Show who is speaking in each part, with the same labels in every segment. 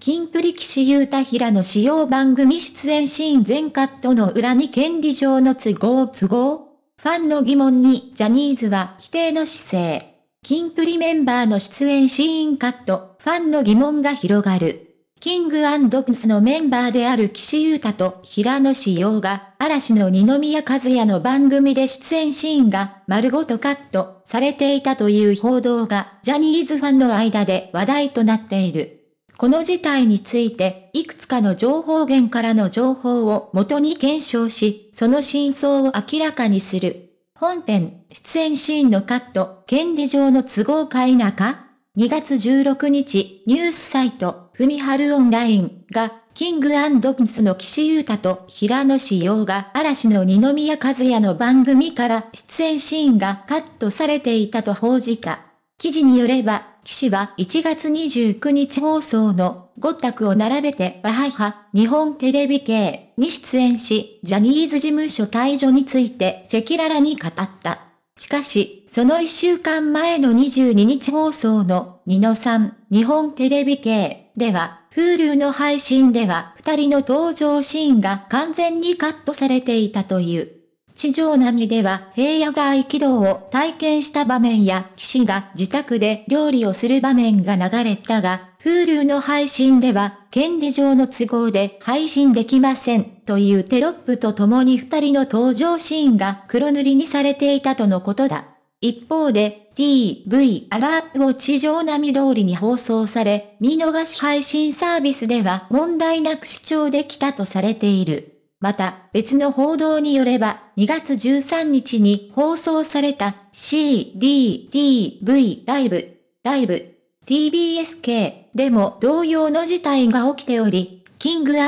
Speaker 1: キンプリ騎士ユータヒラの使用番組出演シーン全カットの裏に権利上の都合都合ファンの疑問にジャニーズは否定の姿勢。キンプリメンバーの出演シーンカット、ファンの疑問が広がる。キングプスのメンバーである岸優太と平野志陽が、嵐の二宮和也の番組で出演シーンが丸ごとカットされていたという報道が、ジャニーズファンの間で話題となっている。この事態について、いくつかの情報源からの情報を元に検証し、その真相を明らかにする。本編、出演シーンのカット、権利上の都合か否か ?2 月16日、ニュースサイト、ふみはるオンラインが、キングプリンスの岸優太と平野志陽が嵐の二宮和也の番組から出演シーンがカットされていたと報じた。記事によれば、騎士は1月29日放送の5択を並べてバハハ日本テレビ系に出演し、ジャニーズ事務所退場について赤裸々に語った。しかし、その1週間前の22日放送のニノさん日本テレビ系では、フールの配信では2人の登場シーンが完全にカットされていたという。地上並みでは平野が合気道を体験した場面や、騎士が自宅で料理をする場面が流れたが、風流の配信では、権利上の都合で配信できません、というテロップと共に二人の登場シーンが黒塗りにされていたとのことだ。一方で、TV アラープを地上並み通りに放送され、見逃し配信サービスでは問題なく視聴できたとされている。また、別の報道によれば、2月13日に放送された CDTV ライブ、ライブ、TBSK でも同様の事態が起きており、キングピ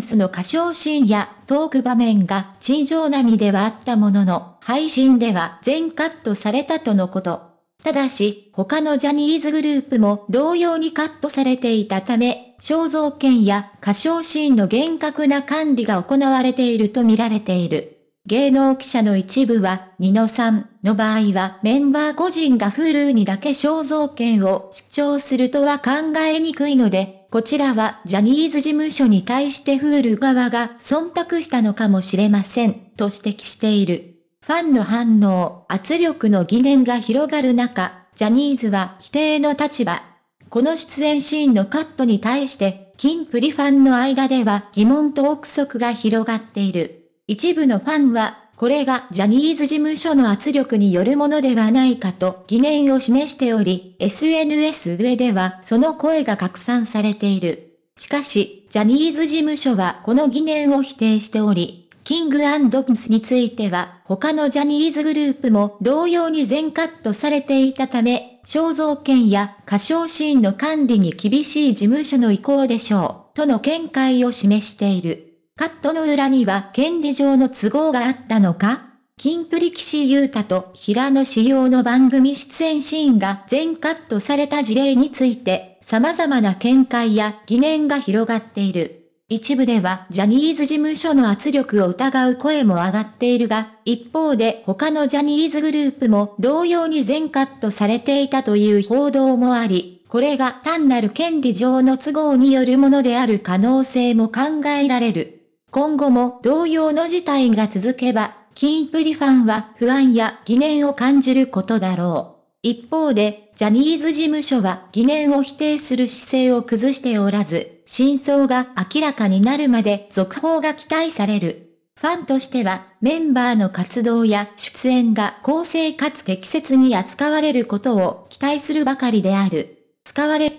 Speaker 1: スの歌唱シーンやトーク場面が地上波ではあったものの、配信では全カットされたとのこと。ただし、他のジャニーズグループも同様にカットされていたため、肖像権や歌唱シーンの厳格な管理が行われていると見られている。芸能記者の一部は、ニノさんの場合はメンバー個人がフールにだけ肖像権を主張するとは考えにくいので、こちらはジャニーズ事務所に対してフール側が忖度したのかもしれません、と指摘している。ファンの反応、圧力の疑念が広がる中、ジャニーズは否定の立場。この出演シーンのカットに対して、キンプリファンの間では疑問と憶測が広がっている。一部のファンは、これがジャニーズ事務所の圧力によるものではないかと疑念を示しており、SNS 上ではその声が拡散されている。しかし、ジャニーズ事務所はこの疑念を否定しており、キングピンスについては、他のジャニーズグループも同様に全カットされていたため、肖像権や歌唱シーンの管理に厳しい事務所の意向でしょう、との見解を示している。カットの裏には権利上の都合があったのかキンプリ騎士ユータと平野仕様の番組出演シーンが全カットされた事例について、様々な見解や疑念が広がっている。一部ではジャニーズ事務所の圧力を疑う声も上がっているが、一方で他のジャニーズグループも同様に全カットされていたという報道もあり、これが単なる権利上の都合によるものである可能性も考えられる。今後も同様の事態が続けば、キンプリファンは不安や疑念を感じることだろう。一方で、ジャニーズ事務所は疑念を否定する姿勢を崩しておらず、真相が明らかになるまで続報が期待される。ファンとしては、メンバーの活動や出演が公正かつ適切に扱われることを期待するばかりである。使われ、